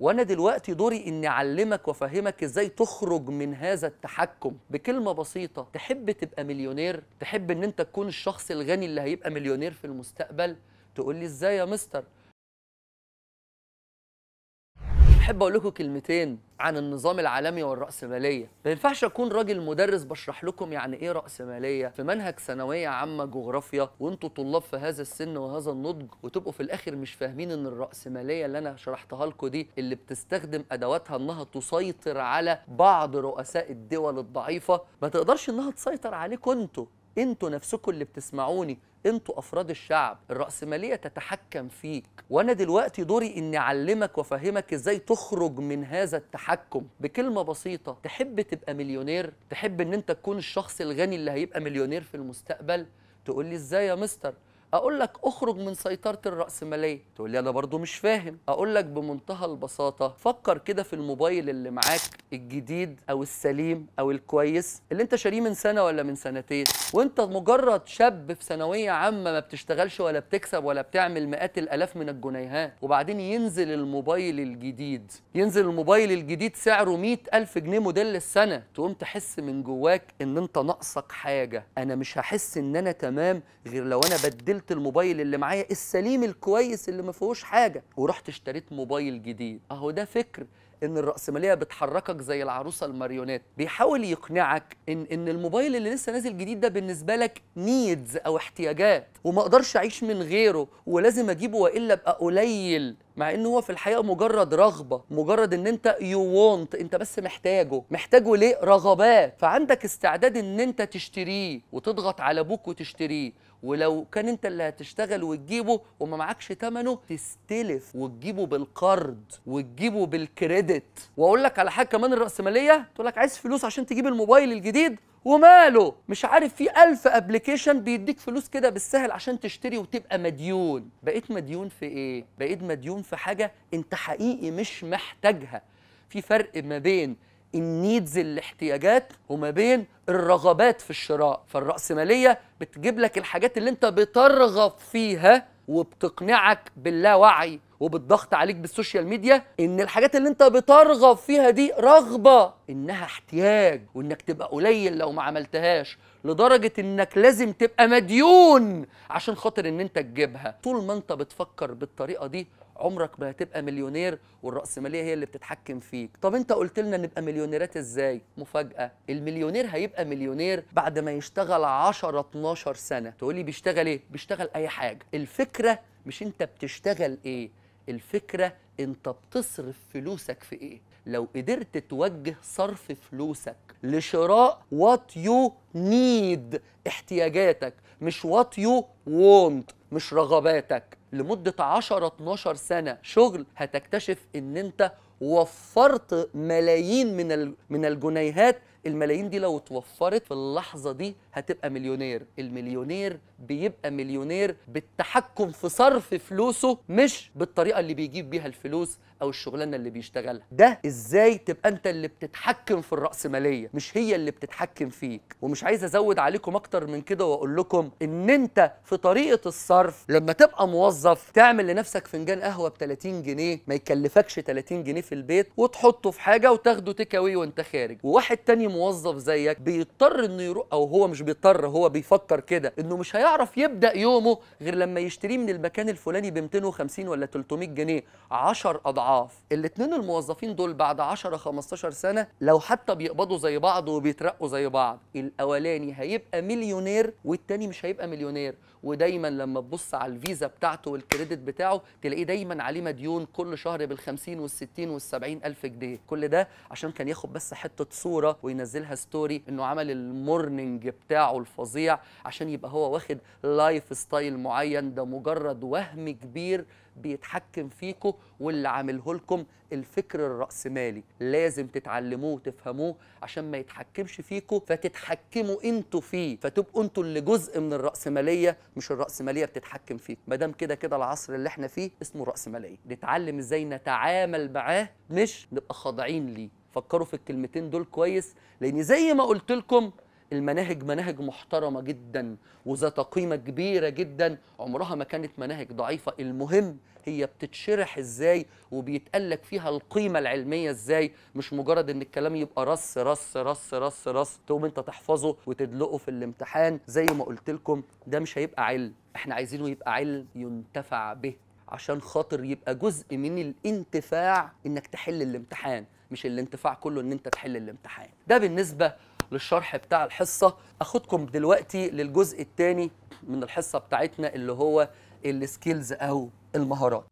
وانا دلوقتي دوري اني اعلمك وافهمك ازاي تخرج من هذا التحكم بكلمه بسيطه تحب تبقى مليونير تحب ان انت تكون الشخص الغني اللي هيبقى مليونير في المستقبل تقول لي ازاي يا مستر احب اقول لكم كلمتين عن النظام العالمي والرأسمالية ما ينفعش أكون راجل مدرس بشرح لكم يعني إيه رأسمالية في منهج ثانوية عامة جغرافيا وأنتوا طلاب في هذا السن وهذا النضج وتبقوا في الآخر مش فاهمين إن الرأسمالية اللي أنا شرحتها لكم دي اللي بتستخدم أدواتها إنها تسيطر على بعض رؤساء الدول الضعيفة ما تقدرش إنها تسيطر عليكم أنتوا انتوا نفسكم اللي بتسمعوني انتوا افراد الشعب الراسماليه تتحكم فيك وانا دلوقتي دوري اني اعلمك وافهمك ازاي تخرج من هذا التحكم بكلمه بسيطه تحب تبقى مليونير تحب ان انت تكون الشخص الغني اللي هيبقى مليونير في المستقبل تقول لي ازاي يا مستر اقول لك اخرج من سيطره الراسماليه تقول لي انا برضو مش فاهم اقول لك بمنتهى البساطه فكر كده في الموبايل اللي معاك الجديد او السليم او الكويس اللي انت شاريه من سنه ولا من سنتين وانت مجرد شاب في ثانويه عامه ما بتشتغلش ولا بتكسب ولا بتعمل مئات الالاف من الجنيهات وبعدين ينزل الموبايل الجديد ينزل الموبايل الجديد سعره 100000 جنيه موديل السنه تقوم تحس من جواك ان انت ناقصك حاجه انا مش هحس ان انا تمام غير لو انا بدلت شلت الموبايل اللي معايا السليم الكويس اللي ما فيهوش حاجه ورحت اشتريت موبايل جديد اهو ده فكر ان الراسماليه بتحركك زي العروسه الماريونات بيحاول يقنعك ان ان الموبايل اللي لسه نازل جديد ده بالنسبه لك نيدز او احتياجات وما اقدرش اعيش من غيره ولازم اجيبه والا ابقى قليل مع ان هو في الحقيقه مجرد رغبه مجرد ان انت يو وونت انت بس محتاجه محتاجه ليه رغبات فعندك استعداد ان انت تشتريه وتضغط على ابوك وتشتريه ولو كان انت اللي هتشتغل وتجيبه وما معكش ثمنه تستلف وتجيبه بالقرض وتجيبه بالكريدت واقول لك على حاجه كمان الراسماليه تقول لك عايز فلوس عشان تجيب الموبايل الجديد وماله مش عارف في ألف ابلكيشن بيديك فلوس كده بالسهل عشان تشتري وتبقى مديون بقيت مديون في ايه بقيت مديون في حاجه انت حقيقي مش محتاجها في فرق ما بين النيدز الاحتياجات وما بين الرغبات في الشراء فالرأسمالية بتجيب لك الحاجات اللي انت بترغب فيها وبتقنعك باللاوعي وبالضغط عليك بالسوشيال ميديا ان الحاجات اللي انت بترغب فيها دي رغبة انها احتياج وانك تبقى قليل لو ما عملتهاش لدرجة انك لازم تبقى مديون عشان خاطر ان انت تجيبها طول ما انت بتفكر بالطريقة دي عمرك ما هتبقى مليونير والرأسمالية هي اللي بتتحكم فيك طب انت قلت لنا نبقى مليونيرات ازاي مفاجأة المليونير هيبقى مليونير بعد ما يشتغل 10 12 سنة تقولي بيشتغل ايه بيشتغل اي حاجة الفكرة مش انت بتشتغل ايه الفكرة انت بتصرف فلوسك في ايه لو قدرت توجه صرف فلوسك لشراء وات يو نيد احتياجاتك مش وات يو وونت مش رغباتك لمدة 10 12 سنة شغل هتكتشف ان انت وفرت ملايين من الجنيهات الملايين دي لو اتوفرت في اللحظه دي هتبقى مليونير المليونير بيبقى مليونير بالتحكم في صرف فلوسه مش بالطريقه اللي بيجيب بيها الفلوس او الشغلانه اللي بيشتغلها ده ازاي تبقى انت اللي بتتحكم في الراسماليه مش هي اللي بتتحكم فيك ومش عايز ازود عليكم اكتر من كده واقول لكم ان انت في طريقه الصرف لما تبقى موظف تعمل لنفسك فنجان قهوه ب 30 جنيه ما يكلفكش 30 جنيه في البيت وتحطه في حاجه وتاخده تيك وانت خارج وواحد تاني موظف زيك بيضطر انه يروح او هو مش بيضطر هو بيفكر كده انه مش هيعرف يبدا يومه غير لما يشتريه من المكان الفلاني ب 250 ولا 300 جنيه 10 اضعاف الاثنين الموظفين دول بعد 10 15 سنه لو حتى بيقبضوا زي بعض وبيترقوا زي بعض الاولاني هيبقى مليونير والتاني مش هيبقى مليونير ودايما لما تبص على الفيزا بتاعته والكريدت بتاعه تلاقيه دايما عليه مديون كل شهر بال 50 وال 60 وال 70 الف جنيه كل ده عشان كان ياخد بس حته صوره وين ينزلها ستوري انه عمل المورنينج بتاعه الفظيع عشان يبقى هو واخد لايف ستايل معين ده مجرد وهم كبير بيتحكم فيكو واللي عامله لكم الفكر الرأسمالي لازم تتعلموه وتفهموه عشان ما يتحكمش فيكو فتتحكموا انتوا فيه فتبقوا انتوا اللي جزء من الرأسمالية مش الرأسمالية بتتحكم فيكم ما دام كده كده العصر اللي احنا فيه اسمه رأسمالية نتعلم ازاي نتعامل معاه مش نبقى خاضعين ليه فكروا في الكلمتين دول كويس لان زي ما قلت لكم المناهج مناهج محترمه جدا وذات قيمه كبيره جدا عمرها ما كانت مناهج ضعيفه المهم هي بتتشرح ازاي وبيتقلك فيها القيمه العلميه ازاي مش مجرد ان الكلام يبقى رص رص رص رص رص تقوم انت تحفظه وتدلقه في الامتحان زي ما قلت لكم ده مش هيبقى علم احنا عايزينه يبقى علم ينتفع به عشان خاطر يبقى جزء من الانتفاع انك تحل الامتحان مش الانتفاع كله ان انت تحل الامتحان ده بالنسبه للشرح بتاع الحصه اخدكم دلوقتي للجزء الثاني من الحصه بتاعتنا اللي هو السكيلز او المهارات